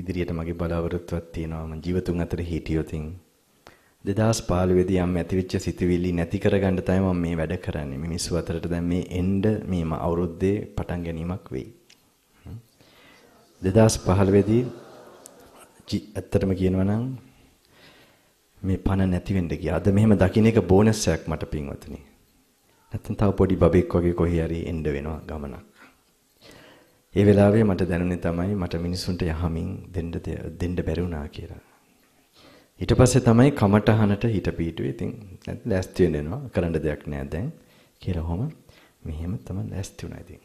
ඉදිරියට මගේ බලාපොරොත්තුවක් තියෙනවා මම ජීවතුන් අතර හිටියොත් 2015 දී යම් ඇතිවෙච්ච සිතුවිලි නැති කරගන්න තමයි මම මේ වැඩ කරන්නේ. මිනිස්සු අතරට දැන් මේ එන්න මේ අවුරුද්දේ පටන් ගැනීමක් වෙයි. 2015 දී ඇත්තටම කියනවා නම් මේ පණ නැති වෙන්න ගියා. අද මෙහෙම දකින්න එක බෝනස් එකක් මට පින්වතුනි. නැත්තම් තව පොඩි බබෙක් වගේ කොහේ හරි එන්න වෙනවා ගමනක්. ඒ වෙලාවේ මට දැනුනේ තමයි මට මිනිසුන්ට යහමින් දෙන්න දෙන්න බැරි වුණා කියලා. ඊට පස්සේ තමයි කමටහනට හිට පීටුවේ. ඉතින් ලෑස්ති වෙනවා. කරන්න දෙයක් නෑ දැන් කියලා හොම මෙහෙම තමයි ලෑස්ති වුණා ඉතින්.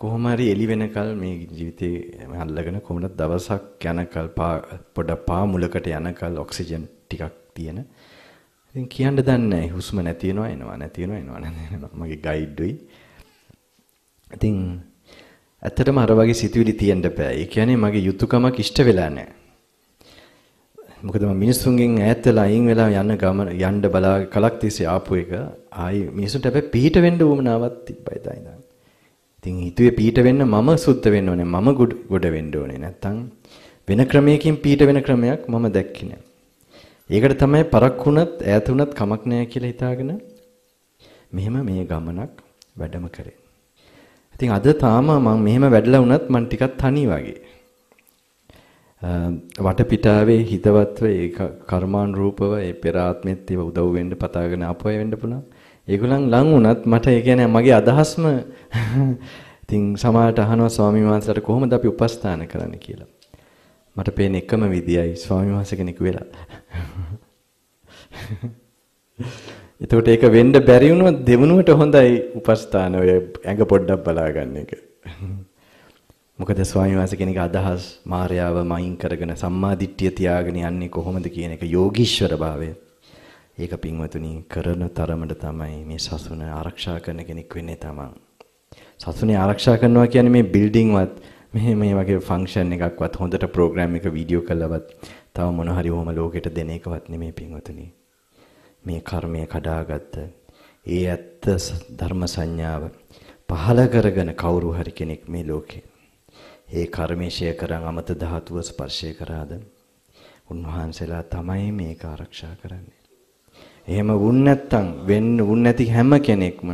කොහොම හරි එළි වෙනකල් මේ ජීවිතේ අල්ලගෙන කොහොමද දවසක් යනකල් පොඩක් පා මුලකට යනකල් ඔක්සිජන් ටිකක් තියෙන. ඉතින් කියන්න දන්නේ හුස්ම නැති වෙනවා එනවා නැති වෙනවා එනවා නැති වෙනවා මගේ ගයිඩ් වෙයි. ඉතින් ඇත්තටම අර වගේ සිතුවිලි තියෙන්න බෑ. ඒ කියන්නේ මගේ යුතුයකමක් ඉෂ්ට වෙලා නැහැ. මොකද මම මිනිස්සුන්ගෙන් ඈත් වෙලා අයින් වෙලා යන්න ගමන යන්න බලා කලක් තිස්සේ ආපු එක ආයි මිනිස්සුන්ට හැබැයි පිට වෙන්න උවමනාවක් තිබ්බයි තා ඉඳන්. ඉතින් හිතුවේ පිට වෙන්න මම සුද්ධ වෙන්න ඕනේ. මම ගොඩ වෙන්න ඕනේ. නැත්තම් වෙන ක්‍රමයකින් පිට වෙන ක්‍රමයක් මම දැක්කේ නෑ. ඒකට තමයි පරක්කුණත් ඈතුණත් කමක් නෑ කියලා හිතාගෙන මෙහෙම මේ ගමනක් වැඩම කරේ. ඉතින් අද තාම මම මෙහෙම වැඩලා වුණත් මම ටිකක් තනි වගේ. වටපිටාවේ හිතවත්ව ඒ කර්මානුරූපව ඒ පෙර ආත්මෙත් ඒව උදව් වෙන්න පතාගෙන අපය වෙන්න පුළුවන්. ඒගොල්ලන් ලං වුණත් මට ඒ කියන්නේ මගේ අදහස්ම ඉතින් සමහරට අහනවා ස්වාමීන් වහන්සේට කොහොමද අපි උපස්ථාන කරන්නේ කියලා. මට පේන එකම විදියයි ස්වාමීන් වහන්සේ කෙනෙක් වෙලා. එතකොට ඒක වෙන්න බැරි වුණොත් දෙවනුවට හොඳයි උපස්ථාන ඔය ඇඟ පොඩ්ඩක් බලාගන්න එක. මොකද ස්වාමීන් වහන්සේ කෙනෙක් අදහස් මායාව මයින් කරගෙන සම්මා දිට්ඨිය තියාගෙන යන්නේ කොහොමද කියන එක යෝගීශ්වර භාවය. ඒක පින්වතුනි කරන තරමට තමයි මේ සසුන ආරක්ෂා කරන කෙනෙක් වෙන්නේ තමන්. සසුනේ ආරක්ෂා කරනවා කියන්නේ මේ බිල්ඩින්වත් මේ මේ වගේ ෆන්ක්ෂන් එකක්වත් හොඳට ප්‍රෝග්‍රෑම් එක වීඩියෝ කළවත් තව මොන හරි ඕම ලෝකෙට දෙන එකවත් නෙමෙයි පින්වතුනි. මේ කර්මය කඩාගත්ත ඒ ඇත්ත ධර්ම සංඥාව පහල කරගෙන කවුරු හරි කෙනෙක් මේ ලෝකේ ඒ කර්මේශය කරන් අමත ධාතුව ස්පර්ශය කරාද උන්වහන්සේලා තමයි මේක ආරක්ෂා කරන්නේ. එහෙම වුන් නැත්තම් වෙන්න වුන් නැති හැම කෙනෙක්ම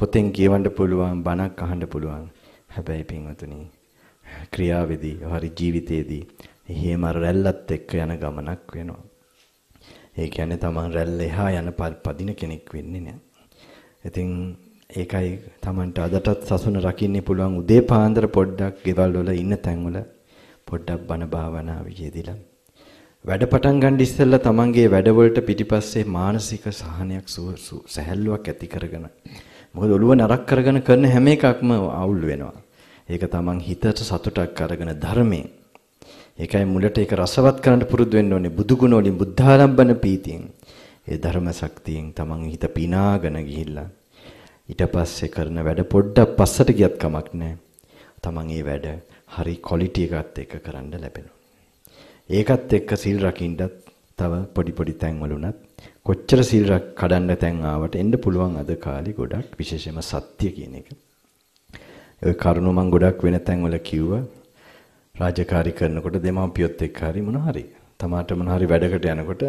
පොතෙන් කියවන්න පුළුවන් බණක් අහන්න පුළුවන්. හැබැයි පින්වතුනි ක්‍රියාවේදී හරි ජීවිතේදී එහෙම රැල්ලත් එක්ක යන ගමනක් වෙනවා. ඒ කියන්නේ Taman රැල්ල එහා යන පදින කෙනෙක් වෙන්නේ නැහැ. ඉතින් ඒකයි Tamanට අදටත් සසුන රකින්න පුළුවන් උදේ පාන්දර පොඩ්ඩක් ගෙවල් වල ඉන්න තැන්වල පොඩ්ඩක් බණ භාවනාවේ යෙදিলা. වැඩ පටන් ගන්න ඉස්සෙල්ලා Tamanගේ වැඩවලට පිටිපස්සේ මානසික සහනයක් සැහැල්ලුවක් ඇති කරගෙන මොකද ඔළුව නරක් කරගෙන කරන හැම එකක්ම අවුල් වෙනවා. ඒක Taman හිතට සතුටක් අරගෙන ධර්මයෙන් ඒකයි මුලට ඒක රසවත් කරන්න පුරුදු වෙන්න ඕනේ බුදු ගුණ වලින් බුද්ධාලම්බන පීතියෙන්. ඒ ධර්ම ශක්තියෙන් තමන් හිත පිනාගෙන ගිහිල්ලා ඊට පස්සේ කරන වැඩ පොඩ්ඩක් පස්සට ගියත් කමක් නැහැ. තමන් ඒ වැඩ හරි ක්වොලිටි එකත් එක්ක කරන්න ලැබෙනවා. ඒකත් එක්ක සිල් රකින්නත් තව පොඩි පොඩි තැන්වල උනත් කොච්චර සිල් කඩන්න තැන් ආවට එන්න පුළුවන් අද කාලේ ගොඩක් විශේෂයෙන්ම සත්‍ය කියන එක. ඒ කරුණ මම ගොඩක් වෙන තැන්වල කිව්වා රාජකාරී කරනකොට දෙමාපියොත් එක්ක හරි මොන හරි තමාට මොන හරි වැඩකට යනකොට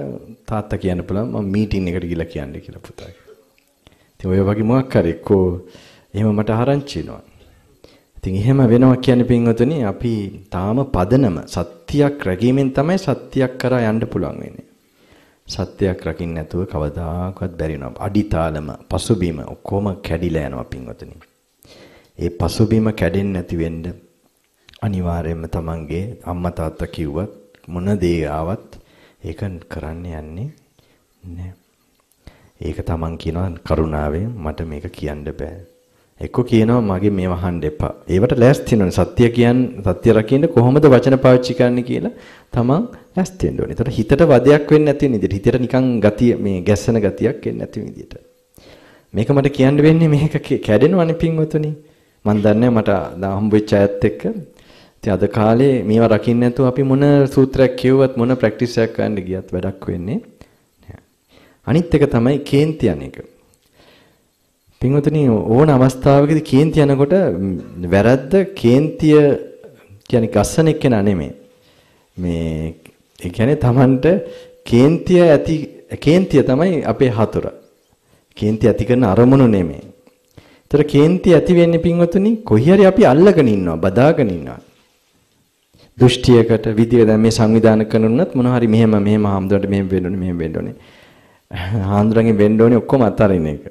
තාත්තා කියන්න පුළුවන් මම මීටින් එකට ගිහලා කියන්න කියලා පුතා. ඉතින් ඔය වගේ මොකක් හරි එක්කෝ එහෙම මට ආරංචි වෙනවා. ඉතින් එහෙම වෙනවා කියන්නේ පින්වතුනි අපි තාම පදනම සත්‍යයක් රැකීමෙන් තමයි සත්‍යයක් කරා යන්න පුළුවන් වෙන්නේ. සත්‍යයක් රකින්න නැතුව කවදාකවත් බැරි වෙනවා. අඩිතාලම පසුබිම ඔක්කොම කැඩිලා යනවා පින්වතුනි. ඒ පසුබිම කැඩෙන්නේ නැති වෙන්නේ අනිවාර්යයෙන්ම තමන්ගේ අම්මා තාත්තා කිව්වත් මොන දේ ආවත් ඒක කරන්න යන්නේ නැහැ. ඒක තමන් කියනවා කරුණාවෙන් මට මේක කියන්න බෑ. එක්ක කියනවා මගේ මේ වහන්න එපා. ඒවට ලෑස්ති වෙනවනේ. සත්‍ය කියන්නේ සත්‍ය රකින්න කොහොමද වචන පාවිච්චි කරන්න කියලා තමන් ලෑස්ති වෙන්න ඕනේ. ඒතර හිතට වදයක් වෙන්නේ නැති විදිහට. හිතට නිකන් ගතිය මේ ගැස්සෙන ගතියක් එන්නේ නැති විදිහට. මේක මට කියන්න වෙන්නේ මේක කැඩෙනවනේ පින්වතුනි. මන් දන්නේ මට හම්බෙච්ච අයත් එක්ක ඉතින් අද කාලේ මේවා රකින්න නැතුව අපි මොන සූත්‍රයක් කියුවත් මොන ප්‍රැක්ටිස් එකක් ගන්න ගියත් වැඩක් වෙන්නේ නැහැ. අනිත් එක තමයි කේන්ති යන එක. පින්වතුනි ඕන අවස්ථාවකදී කේන්ති යනකොට වැරද්ද කේන්තිය කියන්නේ ගස්සන එක නා නෙමෙයි. මේ ඒ කියන්නේ Tamanට කේන්තිය ඇති කේන්තිය තමයි අපේ හතුර. කේන්ති ඇති කරන අරමුණු නෙමෙයි. ඒතර කේන්ති ඇති වෙන්නේ පින්වතුනි කොහි හරි අපි අල්ලගෙන ඉන්නවා බදාගෙන ඉන්නවා. දෘෂ්ටියකට විදිය දැන් මේ සංවිධානය කරනුනත් මොනවා හරි මෙහෙම මෙහෙම හම්දුවට මෙහෙම වෙන්න ඕනේ මෙහෙම වෙන්න ඕනේ. හාමුදුරන්ගෙන් වෙන්න ඕනේ ඔක්කොම අතරින් එක.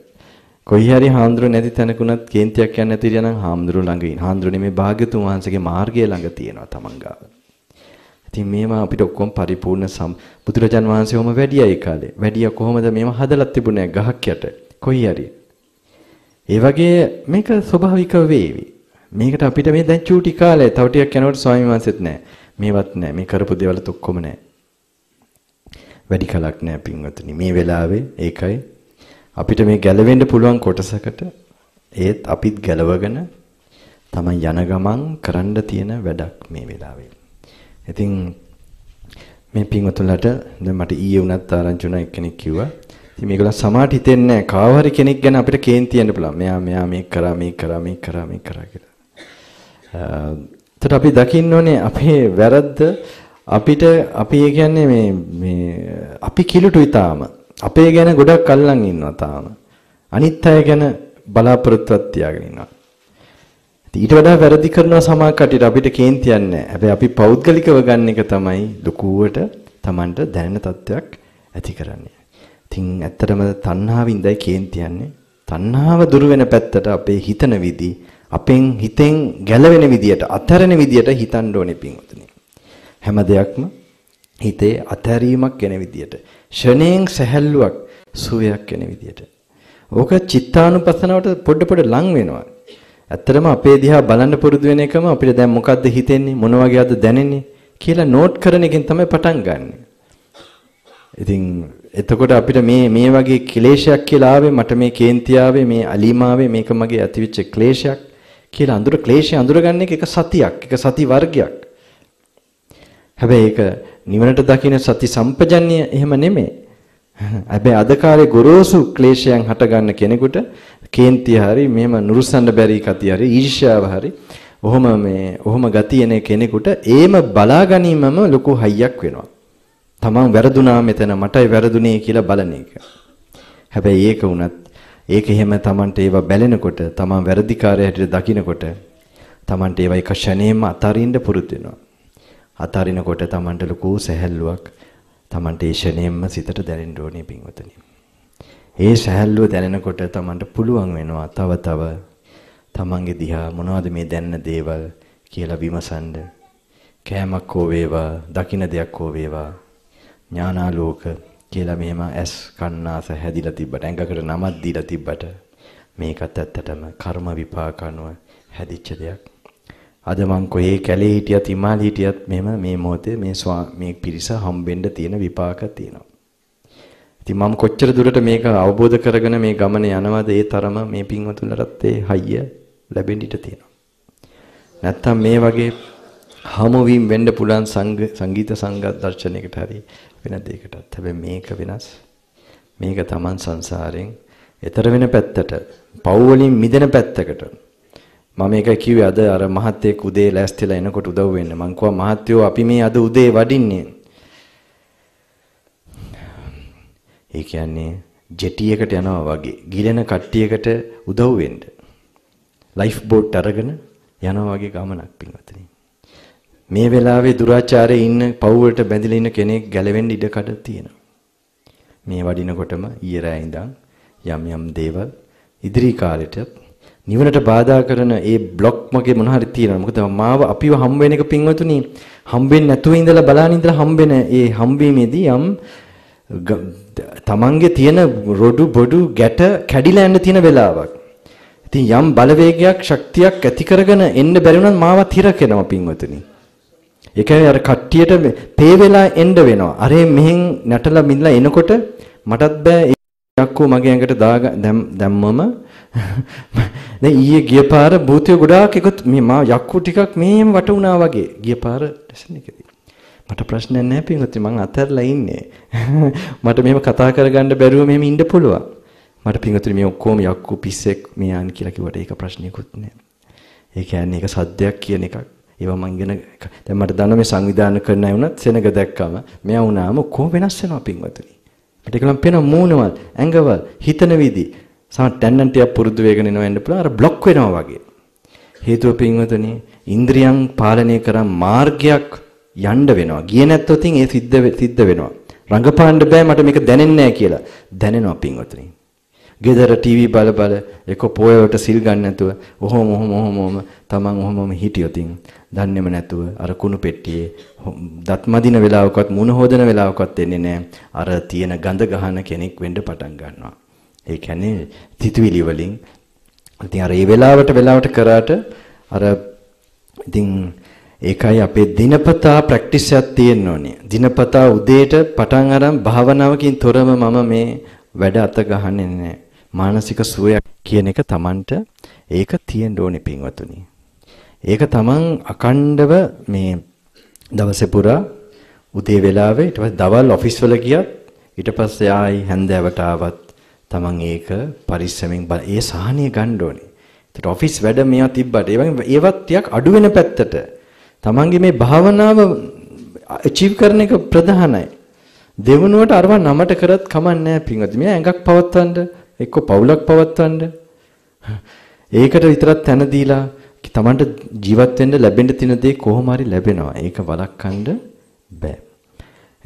කොයි හරි හාමුදුරු නැති තැනකුණත් කේන්තියක් යන්න නැති ඉරනම් හාමුදුරු ළඟ ඉන්න. හාමුදුරු නෙමේ භාග්‍යතුන් වහන්සේගේ මාර්ගය ළඟ තියෙනවා තමන් ගාව. ඉතින් මේවා අපිට ඔක්කොම පරිපූර්ණ සම් බුදුරජාන් වහන්සේවම වැඩියයි ඒ කාලේ. වැඩිය කොහොමද මේවා හදලා තිබුණේ ගහක් යට. කොයි හරි. ඒ වගේ මේක ස්වභාවික වේවි. මේකට අපිට මේ දැන් චූටි කාලේ තව ටිකක් යනකොට ස්වාමීන් වහන්සේත් නැහැ. මේවත් නැහැ. මේ කරපු දේවල්ත් ඔක්කොම නැහැ. වැඩි කලක් නැහැ පින්වතුනි. මේ වෙලාවේ ඒකයි අපිට මේ ගැලවෙන්න පුළුවන් කොටසකට ඒත් අපිත් ගැලවගෙන තමයි යන ගමන් කරන්න තියෙන වැඩක් මේ වෙලාවේ. ඉතින් මේ පින්වතුන්ලට දැන් මට ඊයේ උනත් ආරංචි වුණා එක්කෙනෙක් කිව්වා ඉතින් මේගොල්ලන් සමාට හිතෙන්නේ නැහැ. කාව හරි කෙනෙක් ගැන අපිට කේන්ති යන්න පුළුවන්. මෙයා මෙයා මේක කරා මේක කරා මේක කරා මේක කරා කියලා. එතකොට අපි දකින්න ඕනේ අපේ වැරද්ද අපිට අපි කියන්නේ මේ මේ අපි කිලුටුයි තාම. අපේ ගැන ගොඩක් අල්ලන් ඉන්නවා තාම. අනිත් අය ගැන බලාපොරොත්තුවක් තියාගෙන ඉන්නවා. ඊට වඩා වැරදි කරනවා සමාජ කටියට අපිට කේන්තියක් නැහැ. හැබැයි අපි පෞද්ගලිකව ගන්න එක තමයි ලකුවට Tamanට දැනෙන තත්වයක් ඇති කරන්නේ. ඉතින් ඇත්තටම තණ්හාව ඉදයි කේන්තියන්නේ. තණ්හාව දුර වෙන පැත්තට අපේ හිතන විදි අපෙන් හිතෙන් ගැලවෙන විදියට අත්හැරෙන විදියට හිතන්න ඕනේ පින්වතුනි. හැම දෙයක්ම හිතේ අත්හැරීමක් වෙන විදියට ෂණයෙන් සැහැල්ලුවක් සුවයක් වෙන විදියට. ඕක චිත්තානුපස්සනාවට පොඩ පොඩ ලං වෙනවා. ඇත්තටම අපේ දිහා බලන්න පුරුදු වෙන එකම අපිට දැන් මොකද්ද හිතෙන්නේ මොන වගේද දැනෙන්නේ කියලා නෝට් කරන එකෙන් තමයි පටන් ගන්න. ඉතින් එතකොට අපිට මේ මේ වගේ ක්ලේශයක් කියලා ආවේ මට මේ කේන්ති ආවේ මේ අලීමාවේ මේක මගේ ඇතිවිච්ච ක්ලේශයක් කියලා අඳුර ක්ලේශය අඳුරගන්න එක එක සතියක්, එක සති වර්ගයක්. හැබැයි ඒක නිවනට දකින්න සති සම්පජන්‍ය එහෙම නෙමෙයි. හැබැයි අද කාලේ ගොරෝසු ක්ලේශයන් හටගන්න කෙනෙකුට කේන්ති හරි මෙහෙම නුරුස්සන්න බැරි කතිය හරි ඊර්ෂ්‍යාව හරි ඔහොම මේ ඔහොම ගතියනේ කෙනෙකුට ඒම බලා ගැනීමම ලොකු හයියක් වෙනවා. තමන් වැරදුනා මෙතන මටයි වැරදුනේ කියලා බලන එක. හැබැයි ඒක වුණත් ඒක එහෙම Tamanට ඒව බැලෙනකොට Taman වැරදිකාරය හැටියට දකිනකොට Tamanට ඒව එක ෂණයෙම අතාරින්න පුරුදු වෙනවා. අතාරිනකොට Tamanට ලොකු සැහැල්ලුවක් Tamanට ඒ ෂණයෙම සිතට දැනෙන්න ඕනේ පින්වතුනි. ඒ සැහැල්ලුව දැනෙනකොට Tamanට පුළුවන් වෙනවා තව තව Tamanගේ දිහා මොනවද මේ දැනන දේවල් කියලා විමසන්න. කෑමක් හෝ වේවා, දකින්න දෙයක් හෝ වේවා, ඥානාලෝක කියලා මෙහෙම ඇස් කන්නාස හැදිලා තිබ්බට ඇඟකට නමක් දීලා තිබ්බට මේකත් ඇත්තටම කර්ම විපාක අනුව හැදිච්ච දෙයක්. අද මං කොහේ කැලේ හිටියත් හිමාල හිටියත් මෙහෙම මේ මොහොතේ මේ මේ පිරිස හම්බෙන්න තියෙන විපාක තියෙනවා. ඉතින් මම කොච්චර දුරට මේක අවබෝධ කරගෙන මේ ගමන යනවද ඒ තරම මේ පින්වතුන්ලටත් ඒ හයිය ලැබෙන්න ඉඩ තියෙනවා. නැත්තම් මේ වගේ හමුවීම් වෙන්න පුළුවන් සංගීත සංගත දර්ශනයකට හරි වෙන දෙයකටත්. හැබැයි මේක වෙනස්. මේක Taman සංසාරයෙන් එතර වෙන පැත්තට, පව් වලින් මිදෙන පැත්තකට. මම මේක කිව්වේ අද අර මහත්තයෙක් උදේ ලෑස්තිලා එනකොට උදව් වෙන්න. මං කිව්වා මහත්තයෝ අපි මේ අද උදේ වඩින්නේ. ඒ කියන්නේ ජෙටියකට යනවා වගේ ගිලෙන කට්ටියකට උදව් වෙන්න. ලයිෆ් බෝට් අරගෙන යනවා වගේ ගමනක් පින්වත්නි. මේ වෙලාවේ දුරාචාරයේ ඉන්න පව්වලට බැඳිලා ඉන්න කෙනෙක් ගැලවෙන්න ඉඩ කඩ තියෙනවා. මේ වඩිනකොටම ඊයරෑ ඉඳන් යම් යම් දේවල් ඉදිරි කාලෙට නිවනට බාධා කරන ඒ බ්ලොක් මගේ මොන හරි තියෙනවා. මොකද මාව අපිව හම් වෙන එක පින්වතුනි හම්බෙන්නේ නැතුව ඉඳලා බලන ඉඳලා හම්බෙන ඒ හම්බීමේදී යම් තමන්ගේ තියෙන රොඩු බොඩු ගැට කැඩිලා යන්න තියෙන වෙලාවක්. ඉතින් යම් බලවේගයක් ශක්තියක් ඇති කරගෙන එන්න බැරි වුණත් මාව තිරකෙනවා පින්වතුනි. ඒ කියන්නේ අර කට්ටියට පේ වෙලා එන්න වෙනවා. අරේ මෙහෙන් නැටලා මිල්ලා එනකොට මටත් බෑ යක්කෝ මගේ ඇඟට දා දැම්මම දැන් ඊයේ ගිය පාර භූතය ගොඩාක් එකතු මේ මා යක්කෝ ටිකක් මෙහෙම වටුණා වගේ ගිය පාර ලෙසන් එකදී මට ප්‍රශ්නයක් නැහැ පින්වත්නි මං අතහැරලා ඉන්නේ මට මෙහෙම කතා කරගන්න බැරුව මෙහෙම ඉන්න පුළුවන් මට පින්වත්නි මේ ඔක්කොම යක්කෝ පිස්සෙක් මෙයාන් කියලා කිව්වට ඒක ප්‍රශ්නයකුත් නැහැ ඒ කියන්නේ ඒක සද්දයක් කියන එකක් ඒවා මම ඉගෙන දැන් මට දන්න මේ සංවිධානය කරන අය වුණත් සෙනග දැක්කම මෙයා වුණාම කොහොම වෙනස් වෙනවා පින්වතුනි. මට ඒකලම් පේන මූණවල්, ඇඟවල්, හිතන විදි සමහර ටැන්නන්ටියක් පුරුදු වෙගෙන එනවා වෙන්න පුළුවන් අර બ્લોක් වෙනවා වගේ. හේතුව පින්වතුනි ඉන්ද්‍රියන් පාලනය කරන් මාර්ගයක් යන්න වෙනවා. ගියේ නැත්තොත් ඒ සිද්ධ සිද්ධ වෙනවා. රඟපාන්න බෑ මට මේක දැනෙන්නේ නැහැ කියලා. දැනෙනවා පින්වතුනි. ගෙදර ටීවී බල බල එක පොයවට සිල් ගන්න නැතුව ඔහොම ඔහොම ඔහොම තමන් ඔහොමම හිටියොතින් දන්නේම නැතුව අර කුණු පෙට්ටියේ දත් මදින වෙලාවකවත් මුණ හොදන වෙලාවකවත් එන්නේ නැහැ. අර තියෙන ගඳ ගහන කෙනෙක් වෙන්න පටන් ගන්නවා. ඒ කියන්නේ තිතුවිලි වලින් ඉතින් අර ඒ වෙලාවට වෙලාවට කරාට අර ඉතින් ඒකයි අපේ දිනපතා ප්‍රැක්ටිස් එකක් තියෙන්න ඕනේ. දිනපතා උදේට පටන් අරන් භාවනාවකින් තොරව මම මේ වැඩ අත ගහන්නේ නැහැ. මානසික සුවයක් කියන එක Tamanට ඒක තියෙන්න ඕනේ පින්වතුනි. ඒක Taman අකණ්ඩව මේ දවසේ පුරා උදේ වෙලාවේ ඊට පස්සේ දවල් ඔෆිස් වල ගියත් ඊට පස්සේ ආයි හැන්දෑවට ආවත් Taman ඒක පරිස්සමෙන් ඒ සහනය ගන්න ඕනේ. ඒත් ඔෆිස් වැඩ මෙයා තිබ්බට ඒ වගේ ඒවත් ටිකක් අඩු වෙන පැත්තට Tamanගේ මේ භාවනාව achieve කරන එක ප්‍රධානයි. දෙවනුවට අරවා නමට කරත් කමන්නේ නැහැ පින්වතුනි. මේ ඇඟක් පවත්වන්න එක්ක පවුලක් පවත්වන්න ඒකට විතරක් තැන දීලා තමන්ට ජීවත් වෙන්න ලැබෙන්න තියෙන දේ කොහොම හරි ලැබෙනවා. ඒක වළක්වන්න බෑ.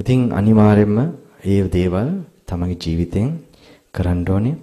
ඉතින් අනිවාර්යයෙන්ම ඒ දේවල් තමන්ගේ ජීවිතෙන් කරන්න ඕනේ.